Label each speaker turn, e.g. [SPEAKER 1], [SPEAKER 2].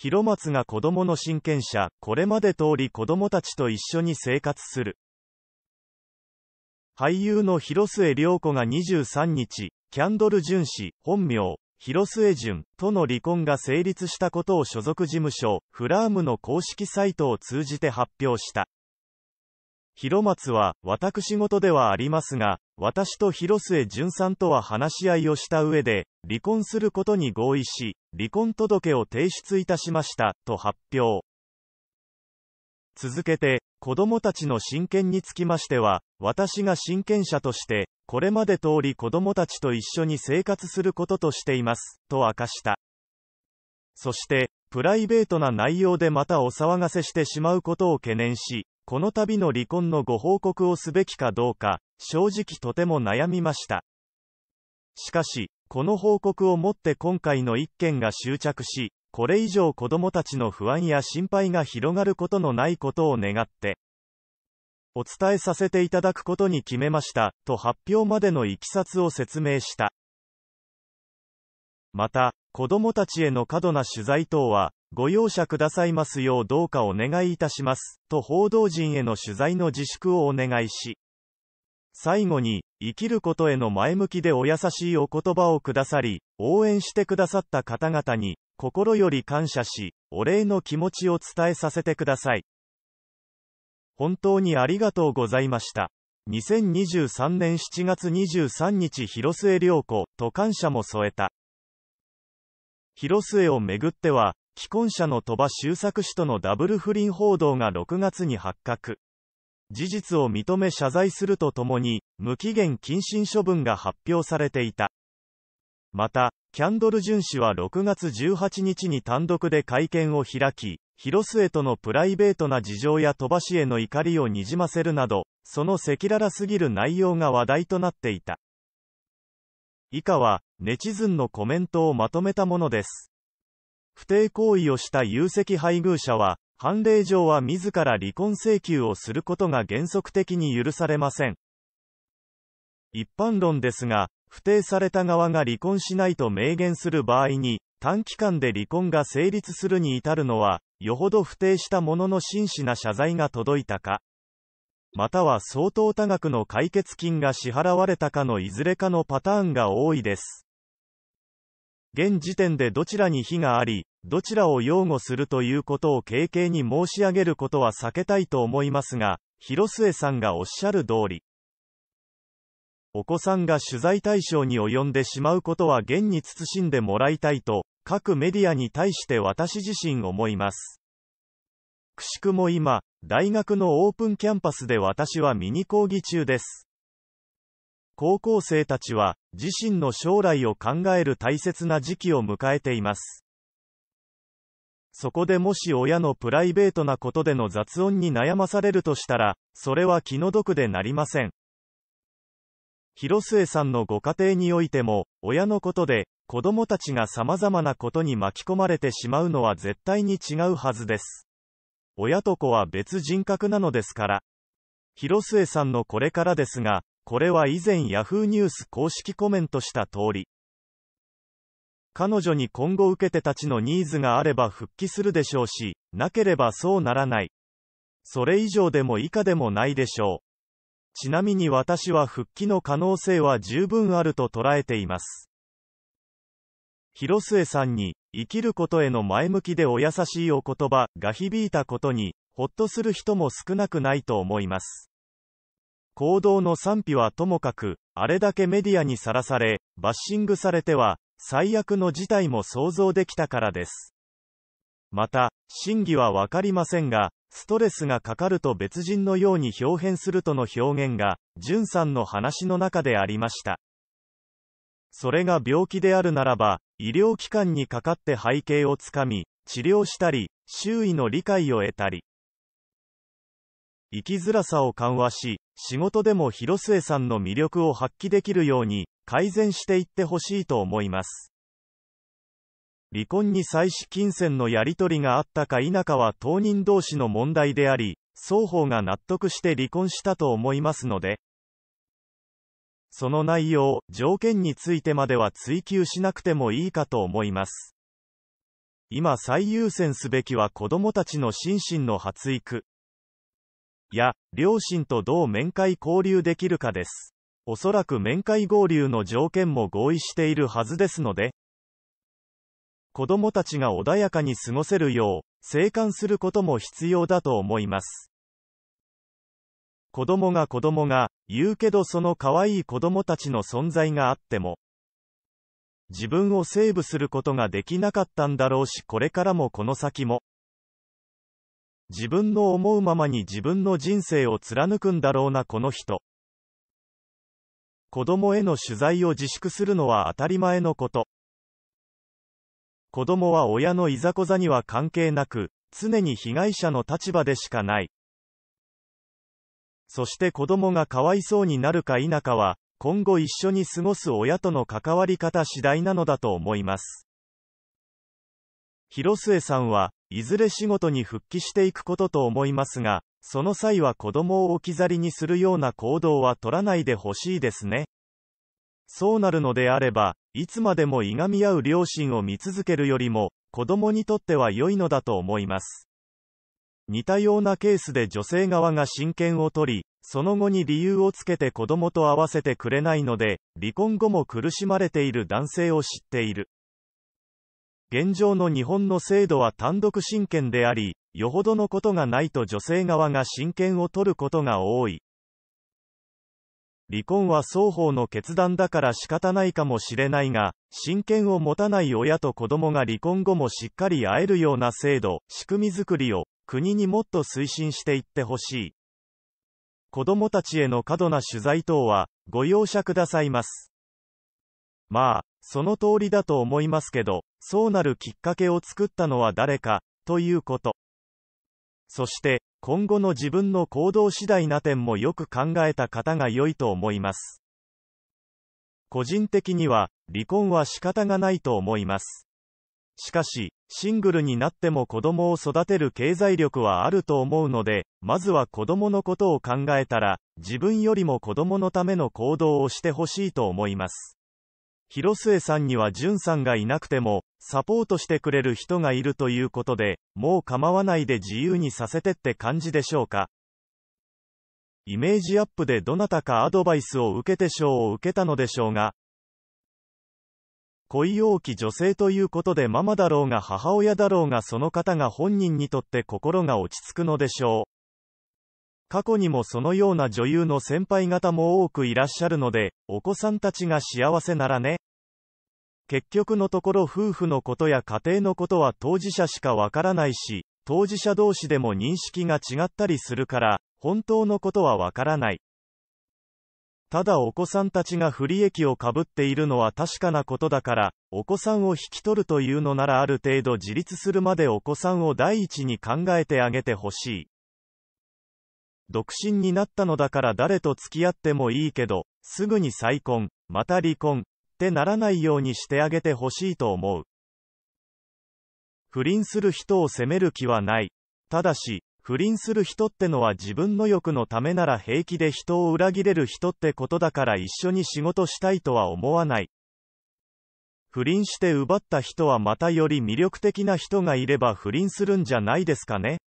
[SPEAKER 1] 広松が子供の親権者、これまで通り子供たちと一緒に生活する。俳優の広末涼子が23日、キャンドル・ン氏、本名、広末淳との離婚が成立したことを所属事務所、フラームの公式サイトを通じて発表した。広松は、私事ではありますが、私と広末淳さんとは話し合いをした上で、離婚することに合意し、離婚届を提出いたしました、と発表。続けて、子供たちの親権につきましては、私が親権者として、これまで通り子供たちと一緒に生活することとしています、と明かした。そして、プライベートな内容でまたお騒がせしてしまうことを懸念し、この度の離婚のご報告をすべきかどうか、正直とても悩みました。しかし、この報告をもって今回の一件が執着し、これ以上子供たちの不安や心配が広がることのないことを願って、お伝えさせていただくことに決めました、と発表までのいきさつを説明した。また、子供たちへの過度な取材等は、ご容赦くださいますようどうかお願いいたします、と報道陣への取材の自粛をお願いし、最後に、生きることへの前向きでお優しいお言葉をくださり、応援してくださった方々に、心より感謝し、お礼の気持ちを伝えさせてください。本当にありがとうございました。2023年7月23日広末涼子と感謝も添えた。広末をめぐっては、既婚者の鳥羽周作氏とのダブル不倫報道が6月に発覚。事実を認め謝罪するとともに、無期限謹慎処分が発表されていた。また、キャンドル・ジュン氏は6月18日に単独で会見を開き、広末とのプライベートな事情や鳥羽氏への怒りをにじませるなど、その赤裸々すぎる内容が話題となっていた。以下は、ネチズンのコメントをまとめたものです。不定行為をした有責配偶者は、判例上は自ら離婚請求をすることが原則的に許されません。一般論ですが、不定された側が離婚しないと明言する場合に、短期間で離婚が成立するに至るのは、よほど不定したものの真摯な謝罪が届いたか、または相当多額の解決金が支払われたかのいずれかのパターンが多いです。現時点でどちらに非があり、どちらを擁護するということを軽々に申し上げることは避けたいと思いますが、広末さんがおっしゃる通り、お子さんが取材対象に及んでしまうことは現に慎んでもらいたいと、各メディアに対して私自身思います。くしくも今、大学のオープンキャンパスで私はミニ講義中です。高校生たちは、自身の将来を考える大切な時期を迎えています。そこでもし親のプライベートなことでの雑音に悩まされるとしたら、それは気の毒でなりません。広末さんのご家庭においても、親のことで、子供たちが様々なことに巻き込まれてしまうのは絶対に違うはずです。親と子は別人格なのですから。広末さんのこれからですが、これは以前 Yahoo ニュース公式コメントした通り、彼女に今後受けてたちのニーズがあれば復帰するでしょうし、なければそうならない。それ以上でも以下でもないでしょう。ちなみに私は復帰の可能性は十分あると捉えています。広末さんに、生きることへの前向きでお優しいお言葉が響いたことに、ほっとする人も少なくないと思います。行動の賛否はともかく、あれだけメディアにさらされ、バッシングされては、最悪の事態も想像できたからです。また、真偽はわかりませんが、ストレスがかかると別人のように表変するとの表現が、淳さんの話の中でありました。それが病気であるならば、医療機関にかかって背景をつかみ、治療したり、周囲の理解を得たり、生きづらさを緩和し、仕事でも広末さんの魅力を発揮できるように、改善していってほしいと思います。離婚に際し金銭のやり取りがあったか否かは当人同士の問題であり、双方が納得して離婚したと思いますので、その内容、条件についてまでは追求しなくてもいいかと思います。今最優先すべきは子供たちの心身の発育、や、両親とどう面会交流できるかです。おそらく面会合流の条件も合意しているはずですので、子供たちが穏やかに過ごせるよう、生還することも必要だと思います。子供が子供が、言うけどその可愛い子供たちの存在があっても、自分をセーブすることができなかったんだろうしこれからもこの先も、自分の思うままに自分の人生を貫くんだろうなこの人。子供への取材を自粛するのは当たり前のこと。子供は親のいざこざには関係なく、常に被害者の立場でしかない。そして子供がかわいそうになるか否かは、今後一緒に過ごす親との関わり方次第なのだと思います。広末さんは、いずれ仕事に復帰していくことと思いますが、その際は子供を置き去りにするような行動は取らないでほしいですね。そうなるのであれば、いつまでもいがみ合う両親を見続けるよりも、子供にとっては良いのだと思います。似たようなケースで女性側が親権を取り、その後に理由をつけて子供と会わせてくれないので、離婚後も苦しまれている男性を知っている。現状の日本の制度は単独親権であり、よほどのことがないと女性側が親権を取ることが多い。離婚は双方の決断だから仕方ないかもしれないが、親権を持たない親と子供が離婚後もしっかり会えるような制度、仕組みづくりを、国にもっと推進していってほしい。子供たちへの過度な取材等は、ご容赦くださいます。まあ、その通りだと思いますけど、そうなるきっかけを作ったのは誰か、ということ。そして、今後の自分の行動次第な点もよく考えた方が良いと思います。個人的には、離婚は仕方がないと思います。しかし、シングルになっても子供を育てる経済力はあると思うので、まずは子供のことを考えたら、自分よりも子供のための行動をしてほしいと思います。広末さんには淳さんがいなくても、サポートしてくれる人がいるということで、もう構わないで自由にさせてって感じでしょうか。イメージアップでどなたかアドバイスを受けて賞を受けたのでしょうが、恋多き女性ということでママだろうが母親だろうがその方が本人にとって心が落ち着くのでしょう。過去にもそのような女優の先輩方も多くいらっしゃるので、お子さんたちが幸せならね。結局のところ夫婦のことや家庭のことは当事者しかわからないし、当事者同士でも認識が違ったりするから、本当のことはわからない。ただお子さんたちが不利益をかぶっているのは確かなことだから、お子さんを引き取るというのならある程度自立するまでお子さんを第一に考えてあげてほしい。独身になったのだから誰と付き合ってもいいけど、すぐに再婚、また離婚、ってならないようにしてあげてほしいと思う。不倫する人を責める気はない。ただし、不倫する人ってのは自分の欲のためなら平気で人を裏切れる人ってことだから一緒に仕事したいとは思わない。不倫して奪った人はまたより魅力的な人がいれば不倫するんじゃないですかね。